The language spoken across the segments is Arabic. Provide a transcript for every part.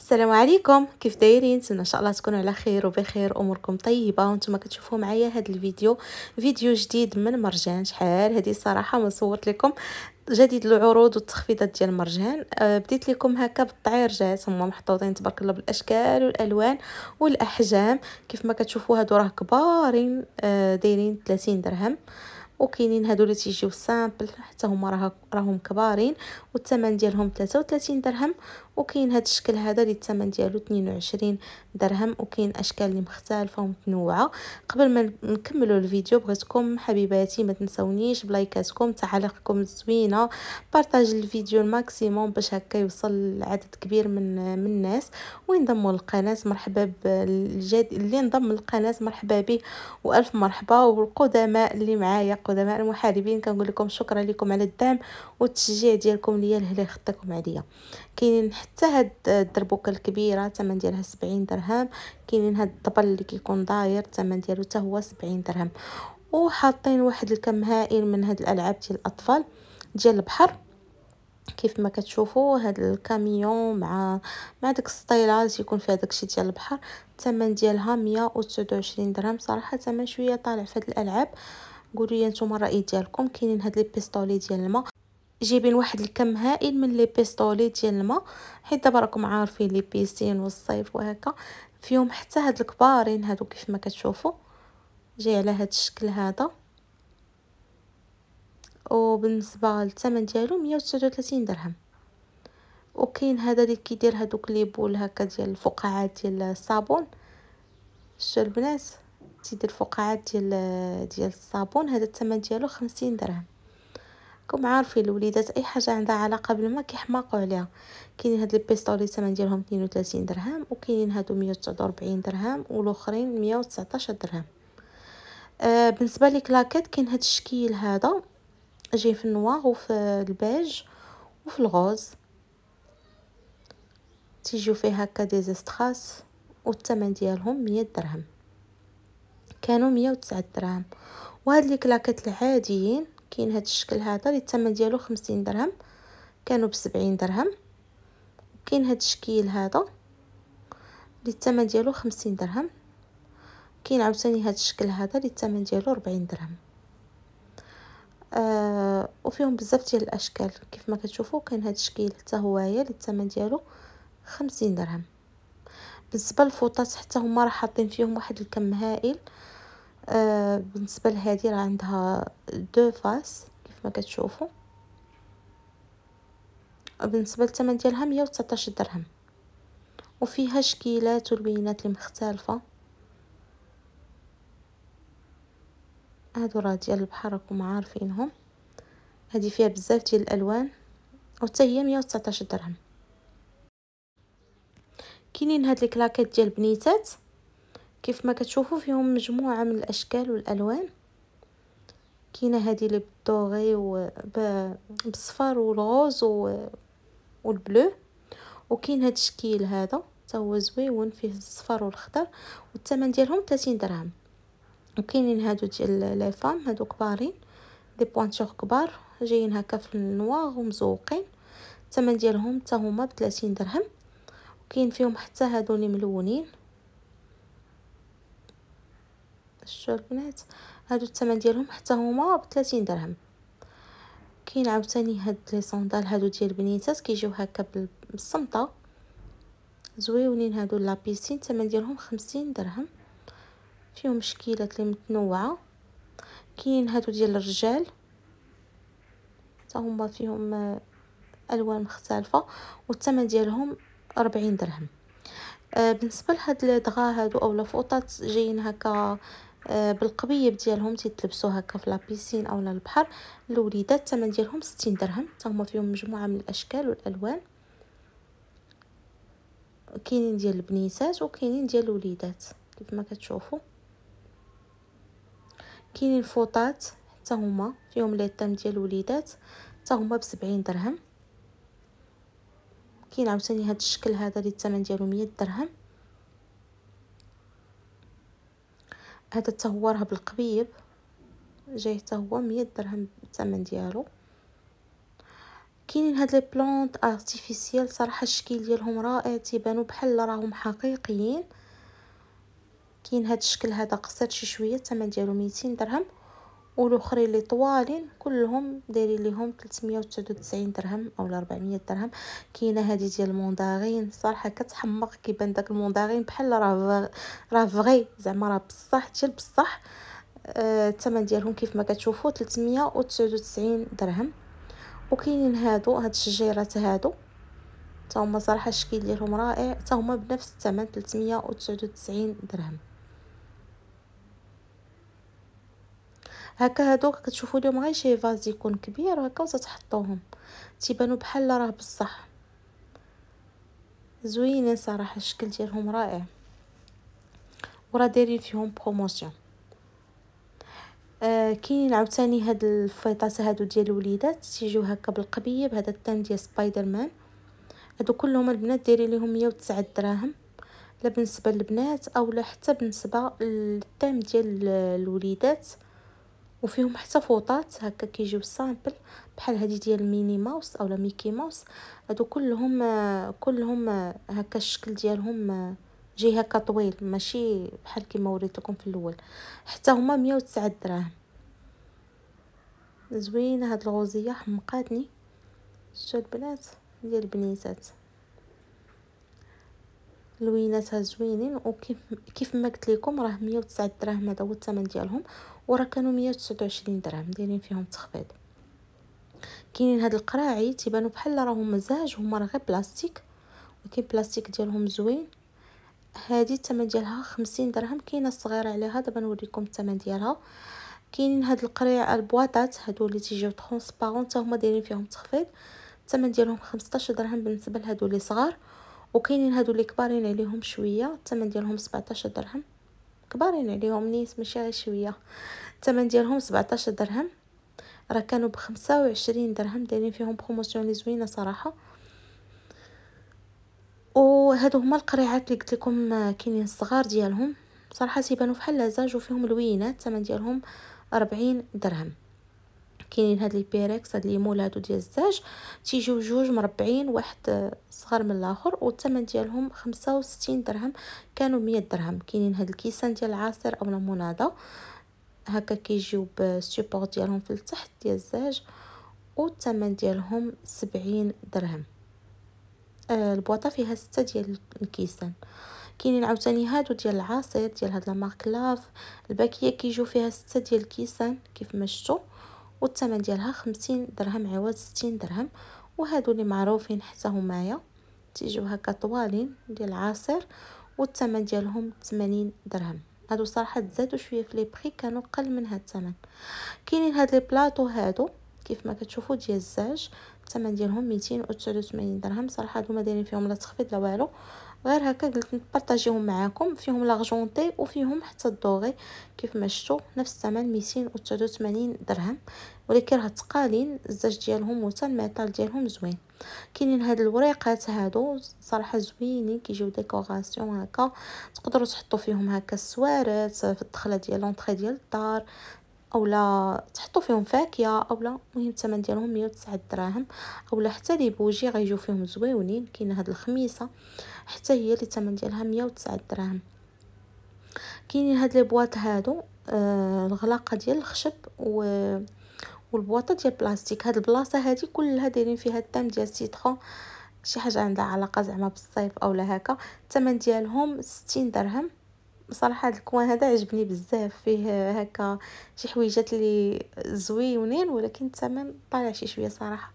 السلام عليكم كيف دايرين نتمنى ان شاء الله تكونوا على خير وبخير اموركم طيبه وانتم كتشوفوا معايا هذا الفيديو فيديو جديد من مرجان شحال هذه الصراحه ما صورت لكم جديد العروض والتخفيضات ديال مرجان آه، بديت لكم هكا بالطعير جات هما محطوطين تبارك الله بالاشكال والالوان والاحجام كيف ما كتشوفوا هادو راه كبارين آه، دايرين 30 درهم وكاينين هادو اللي تيجيو سامبل حتى هما راهم كبارين والثمن ديالهم 33 درهم وكاين هاد الشكل هذا اللي الثمن ديالو 22 درهم وكاين اشكال اللي مختلفه ومتنوعه قبل ما نكملوا الفيديو بغيتكم حبيباتي ما تنسونيش بلايكاتكم تعليقكم الزوينه بارطاج الفيديو الماكسيموم باش هكا يوصل لعدد كبير من من الناس وينضموا للقناه مرحبا بالجد اللي انضم للقناه مرحبا به والف مرحبا والقدماء اللي معايا قدماء المحاربين كنقول لكم شكرا لكم على الدعم والتشجيع ديالكم ليا لهلا خطاكم عليا كاينين حتى هاد الدربوكه الكبيره الثمن ديالها 70 درهم كاينين هاد الطبل اللي كيكون داير الثمن ديالو حتى هو 70 درهم وحاطين واحد الكم هائل من هاد الالعاب ديال الاطفال ديال البحر كيف ما كتشوفوا هاد الكاميون مع مع داك السطيله اللي تيكون فيها داكشي ديال البحر الثمن ديالها 129 درهم صراحه ثمن شويه طالع في هاد الالعاب قولوا لي نتوما الراي ديالكم كاينين هاد لي بيستولي ديال الماء جايبين واحد الكم هائل من لي بيستولي ديال الماء حيت دابا راكم عارفين لي بيسين والصيف وهكا فيهم حتى هاد الكبارين هادو كيف ما كتشوفوا جاي على هاد الشكل هذا وبالنسبه للثمن ديالو 139 درهم وكاين هذا اللي كيدير هادوك لي بول هكا ديال الفقاعات ديال الصابون شتو البنات تيدير الفقاعات ديال ديال الصابون هذا الثمن ديالو خمسين درهم راكم عارفين الوليدات اي حاجه عندها علاقه بالماء كيحماقوا عليها كاينين هاد لي بيستولي الثمن ديالهم 32 درهم وكاينين هادو 149 درهم والاخرين 119 درهم آه بالنسبه كلاكيت كاين هاد الشكل هذا جاي في النوار وفي البيج وفي الغوز تيجيو فيه هكا دي زستراس والثمن ديالهم 100 درهم كانوا مية وتسعة دراهم وهاد لي كلاكات العاديين كاين هاد الشكل هذا اللي الثمن ديالو خمسين درهم كانوا بسبعين درهم وكاين هاد الشكل هذا اللي الثمن ديالو خمسين درهم كاين عاوتاني هاد الشكل هذا اللي الثمن ديالو ربعين درهم آه وفيهم بزاف ديال الاشكال كيف ما كتشوفوا كاين هاد الشكل حتى هوايا اللي الثمن ديالو خمسين درهم بالنسبه للفوطات حتى هما راه حاطين فيهم واحد الكم هائل آه، بالنسبه لهذه راه عندها دو فاس كيف ما كتشوفوا بالنسبه للثمن ديالها 119 درهم وفيها شكيلات والبينات اللي مختلفه هادو راه ديال البحر راكم عارفينهم هادي فيها بزاف ديال الالوان وحتى هي 119 درهم كاينين هاد الكلاكات ديال بنيتات كيف ما كتشوفوا فيهم مجموعه من الاشكال والالوان كاينه هذه اللي بالدوغي وبالصفر والغوز والبلو وكاين هذا الشكل هذا حتى هو زويون فيه الصفر والخضر والثمن ديالهم 30 درهم وكاينين هادو ديال لي فام هادو كبارين دي بوانتور كبار جايين هكا في النواغ ومزوقين الثمن ديالهم حتى هما ب 30 درهم وكاين فيهم حتى هادو اللي ملونين الشجع البنات هادو الثمن ديالهم حتى هما ب 30 درهم كاين عاوتاني هاد لي صوندال هادو ديال البنيتات كيجيو هكا بالصمطه زويونين هادو لابيسين الثمن ديالهم 50 درهم فيهم شكيلات اللي متنوعه كاين هادو ديال الرجال حتى هما فيهم آه، الوان مختلفه والثمن ديالهم 40 درهم آه، بالنسبه لهاد الدغا هادو او فوطات جايين هكا آه، بالقبيب ديالهم تيتلبسو هكا في لابيسين اولا البحر الوليدات الثمن ديالهم 60 درهم حتى هما فيهم مجموعه من الاشكال والالوان كاينين ديال البنيسات وكاينين ديال الوليدات كيف ما كتشوفوا كاينين فوطات حتى هما فيهم لي طام ديال الوليدات حتى هما ب 70 درهم كاين عاوتاني هذا الشكل هذا اللي الثمن ديالو 100 درهم هذا حتى هو راه بالقبيب جاي حتى هو 100 درهم الثمن ديالو كاينين هاد لي بلونط ارتيفيسيال صراحه الشكل ديالهم رائع تيبانو بحال راهم حقيقيين كاين هاد الشكل هذا قصير شي شويه الثمن ديالو 200 درهم والاخرين اللي طوالين كلهم دايرين ليهم 399 درهم او 400 درهم كاينه هذه ديال المونداغين صراحه كتحمق كيبان داك المونداغين بحال راه راه فغي زعما راه بصح تشل بصح الثمن آه ديالهم كيف ما كتشوفوا 399 درهم وكاينين هادو هاد الشجيرات هادو تا هما صراحه الشكل ديالهم رائع تا هما بنفس الثمن 399 درهم هكا هادوك كتشوفوا اليوم غير شي فاز يكون كبير هكا وتتحطوهم تيبانوا بحال راه بصح زوينين صراحه الشكل ديالهم رائع ورا دايرين فيهم بروموسيون آه كاينين عاوتاني هاد الفيطات هادو ديال الوليدات تيجيو هكا بالقبيه بهذا التان ديال سبايدر مان هادو كلهم البنات دايرين ليهم 109 دراهم لا بالنسبه للبنات اولا حتى بالنسبه للتام ديال الوليدات وفيهم حتى فوطات هكا كيجيو سامبل بحال هادي ديال ميني ماوس اولا ميكي ماوس هادو كلهم كلهم هكا الشكل ديالهم جي هكا طويل ماشي بحال كيما وريتكم في الاول حتى هما 109 دراهم زوينه هاد الغوزيه حمقاتني شتو البنات ديال البنيتات لويناتها زوينين وكيف كيف ما قلت لكم راه 109 دراهم هذا هو الثمن ديالهم وراه كانوا 129 درهم دايرين فيهم تخفيض كاينين هاد القراعي تيبانوا بحال راهم مزاج هما راه غير بلاستيك ولكن بلاستيك ديالهم زوين هادي الثمن ديالها 50 درهم كاينه صغيره عليها دابا نوريكم الثمن ديالها كاينين هاد القريع البواطات هادو اللي تيجيو ترونسبارون حتى هما دايرين فيهم تخفيض الثمن ديالهم 15 درهم بالنسبه لهادو اللي صغار وكاينين هادو اللي كبارين عليهم شويه الثمن ديالهم 17 درهم كبارين عليهم نيت ماشي شويه الثمن ديالهم 17 درهم راه كانوا ب 25 درهم دايرين فيهم بروموسيون لي زوينه صراحه وهادو هما القريعات اللي قلت لكم آه، كاينين الصغار ديالهم صراحه تيبانو بحال لازاج وفيهم لوينات الثمن ديالهم 40 درهم كاينين هاد لي بيريكس هاد مول هادو ديال الزاج تيجيو جوج مربعين واحد صغر من الاخر والثمن ديالهم خمسة وستين درهم كانوا مية درهم كاينين هاد الكيسان ديال العصير او المناضه هكا كيجيو بالسيبور ديالهم في التحت ديال الزاج والثمن ديالهم سبعين درهم آه، البواطه فيها ستة ديال الكيسان كاينين عاوتاني هادو ديال العصير ديال هاد لا مارك لاف الباكيه كيجيو فيها ستة ديال الكيسان كيف ما شفتوا والثمن ديالها خمسين درهم عوض ستين درهم وهادو اللي معروفين حتى همايا تيجيو هكا طوالين ديال العصير والثمن ديالهم 80 درهم هادو صراحه تزادوا شويه في لي بري كانوا قل من هاد الثمن كاينين هاد لي بلاطو هادو كيف ما كتشوفوا ديال الزاج الثمن ديالهم 289 درهم صراحه هادو ما دايرين فيهم لا تخفيض لا والو غير هكا قلت نبارطاجيهم معاكم فيهم لاجونتي وفيهم حتى الدوغي كيف ما شفتوا نفس الثمن 283 درهم ولكن راه تقالين الزاج ديالهم وتا الميتال ديالهم زوين كاينين هاد الوريقات هادو صراحه زوينين كيجيو ديكوغاسيون هكا تقدروا تحطوا فيهم هكا السوارات في الدخله ديال لونطري ديال الدار اولا تحطوا فيهم فاكهه اولا المهم الثمن ديالهم 109 دراهم اولا حتى لي بوجي غيجيو فيهم زويونين كاينه هاد الخميسه حتى هي اللي الثمن ديالها 109 دراهم كاينين هاد لي بواط هادو آه الغلاقه ديال الخشب و والبواطه ديال البلاستيك هاد البلاصه هادي كلها دايرين فيها الدم ديال سيترون شي حاجه عندها علاقه زعما بالصيف اولا هكا الثمن ديالهم 60 درهم بصراحه هذا الكوان هذا عجبني بزاف فيه هكا شي حويجات اللي زويونين ولكن الثمن طالع شي شويه صراحه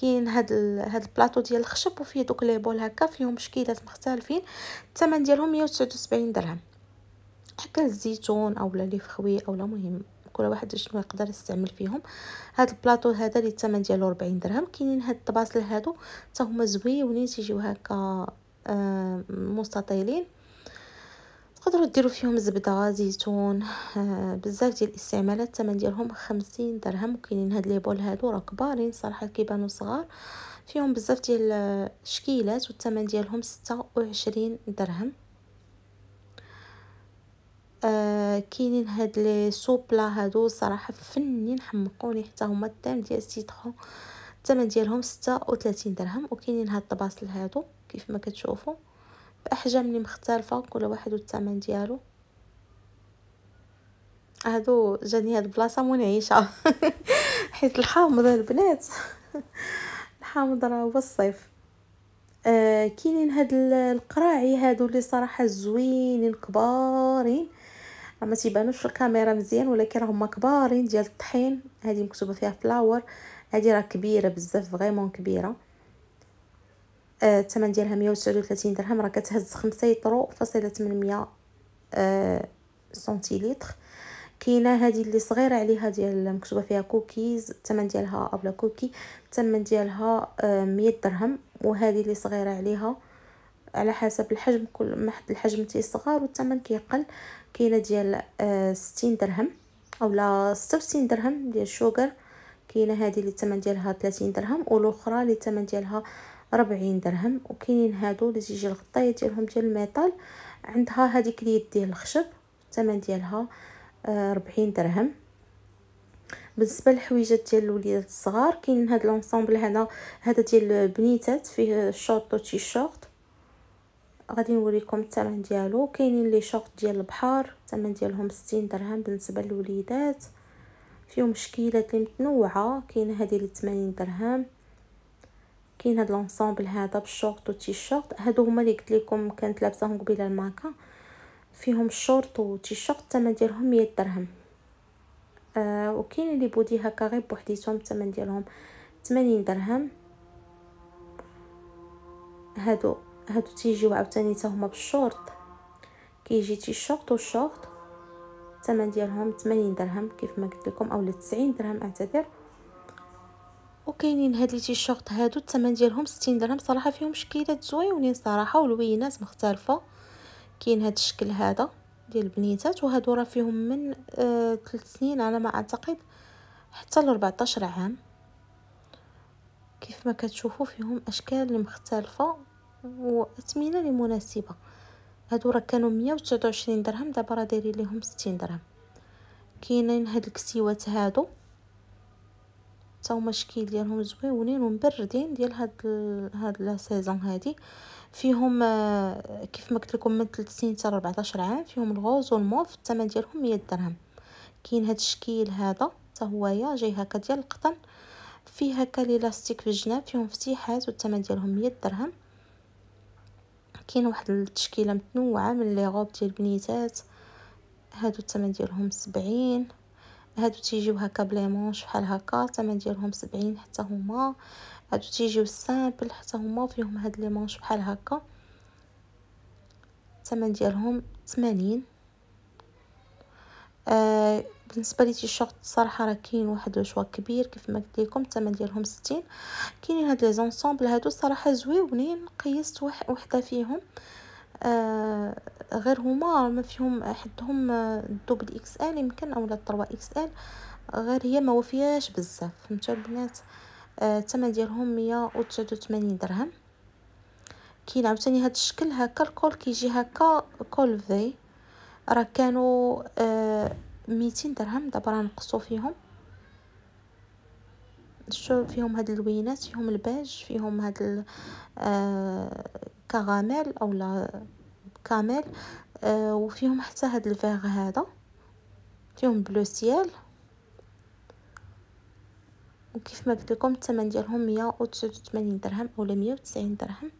كاين هاد ال... هاد البلاطو ديال الخشب وفيه دوك لي بول هكا فيهم شكيلات مختلفين الثمن ديالهم 179 درهم هكا الزيتون اولا لي فخوي اولا مهم كل واحد شنو يقدر يستعمل فيهم هاد البلاطو هذا اللي الثمن ديالو 40 درهم كاينين هاد الطباسل هادو حتى هما زويونين تيجيو هكا آه، مستطيلين تقدروا ديروا فيهم زبده زيتون آه، بزاف ديال الاستعمالات الثمن ديالهم خمسين درهم وكاينين هاد لي بول هادو راه كبارين صراحه كيبانوا صغار فيهم بزاف ديال الشكيلات والثمن ديالهم ستة درهم آه كاينين هاد لي سوبلا هادو صراحه فنين حمقوني حتى هما الثمن ديال السيترون الثمن ديالهم ستة درهم وكاينين هاد الطباصل هادو كيف ما كتشوفوا باحجام اللي مختلفه كل واحد والثمن ديالو هادو جاني هاد البلاصه منعشه حيت الحامض البنات الحامض راه هو الصيف آه كاينين هاد القراعي هادو اللي صراحه زوينين كبارين ما تيبانوش في الكاميرا مزيان ولكن راهما كبارين ديال الطحين هذه مكتوبه فيها فلاور هذه راه كبيره بزاف فريمون كبيره الثمن ديالها 139 درهم راه كتهز 5 يطرو فاصله 800 آه، سنتيلتر كاينه هذه اللي صغيره عليها ديال مكتوبه فيها كوكيز الثمن ديالها ابلا كوكي الثمن ديالها 100 آه، درهم وهذه اللي صغيره عليها على حسب الحجم كل ما حد الحجم تيصغر والثمن كيقل كاينه ديال 60 آه، درهم اولا 66 درهم ديال الشوكر كاينه هذه اللي الثمن ديالها 30 درهم والاخرى اللي الثمن ديالها ربعين درهم وكاينين هادو اللي تيجي الغطايه ديالهم ديال الميطال عندها هذيك اليد ديال الخشب الثمن ديالها آه، ربعين درهم بالنسبه للحويجات ديال الوليدات الصغار كاين هاد لونسومبل هنا هذا ديال البنيتات فيه الشورت و شورت غادي نوريكم الثمن ديالو كاينين لي شورت ديال البحر الثمن ديالهم 60 درهم بالنسبه للوليدات فيهم شكيلات اللي متنوعه كاين هذه اللي 80 درهم كاين هاد لونسومبل هذا بالشورت والتيشيرت هادو هما اللي قلت لكم كانت لابساهم قبيله الماركه فيهم الشورت والتيشيرت الثمن ديالهم 100 درهم آه وكاين اللي بودي هكا غير بوحديتهم الثمن ديالهم 80 درهم هادو هادو تيجيو عاوتاني حتى هما بالشورت كيجي تيشيرت والشورت الثمن ديالهم 80 درهم كيف ما قلت لكم اولا 90 درهم اعتذر وكاينين هاد لي تيشيرت هادو الثمن ديالهم 60 درهم صراحه فيهم شكيلات زويونين صراحه ولوينات مختلفه كاين هاد الشكل هذا ديال البنيتات وهادو راه فيهم من 3 آه سنين على ما اعتقد حتى ل 14 عام كيف ما كتشوفوا فيهم اشكال مختلفه واثمنه اللي مناسبه هادو راه كانوا 129 درهم دابا راه دايرين ليهم 60 درهم كاينين هاد الكسيوات هادو حتى هما الشكل ديالهم زويونين ومبردين ديال هاد هاد لا سيزون هادي فيهم آه، كيف ما قلت لكم من 3 سنين حتى 14 عام فيهم الغوز والموف الثمن ديالهم 100 درهم كاين هاد الشكل هذا حتى هويا جاي هكا ديال القطن فيه هكا لي لاستيك في الجناب فيهم فتيحات والثمن ديالهم 100 درهم كاين واحد التشكيله متنوعه من لي غوب ديال البنيتات هادو الثمن ديالهم 70 هادو تيجيو هكا مونش بحال هكا الثمن ديالهم سبعين حتى هما هادو تيجيو سامبل حتى هما فيهم هاد لي مونش بحال هكا الثمن ديالهم 80 آه بالنسبه لي شورت الصراحه راه كاين واحد الشوا كبير كيف ما قلت لكم الثمن ديالهم 60 كاينين هاد لي زونسومبل هادو الصراحه زويونين قيست وحده فيهم آه، غير هما ما فيهم حدهم الدوبل اكس ال يمكن اولا الطروا اكس ال غير هي ما وفياش بزاف فهمتوا البنات آه، الثمن ديالهم 189 درهم كاين عاوتاني هذا الشكل هكا الكول كيجي هكا كول في راه كانوا 200 آه، درهم دابا راه نقصوا فيهم شو فيهم هاد اللوينات فيهم الباج فيهم هاد كغامل او لا كامل آه وفيهم حتى هاد الفيغ هذا فيهم بلو سيال وكيف ما قلت لكم الثمن ديالهم 189 درهم اولا 190 درهم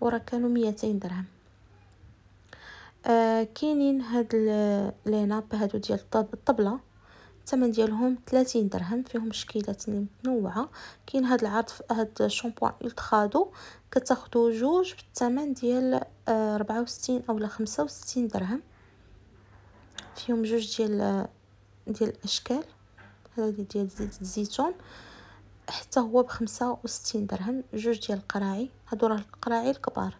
وراه كانوا 200 درهم آه كاينين هاد لينا هادو ديال الطبله الثمن ديالهم 30 درهم فيهم شكيلات متنوعه كاين هاد العرض في هاد الشامبوان التخادو كتاخذوا جوج بالثمن ديال 64 آه، اولا 65 درهم فيهم جوج ديال آه، ديال الاشكال هذا ديال زيت الزيتون حتى هو ب 65 درهم جوج ديال القراعي هادو راه القراعي الكبار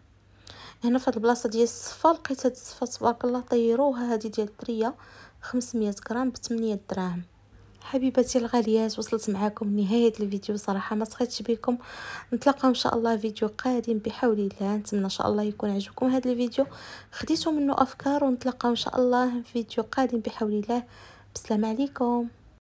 هنا في هاد البلاصه ديال الصفه لقيت هاد الصفه تبارك الله طيروها هادي ديال الدريه 500 غرام ب 8 دراهم حبيباتي الغاليات وصلت معكم نهايه الفيديو صراحه ما سخيتش بكم نتلاقاو ان شاء الله فيديو قادم بحول الله نتمنى ان شاء الله يكون عجبكم هذا الفيديو خديتوا منه افكار ونتلاقاو ان شاء الله في فيديو قادم بحول الله بسلام عليكم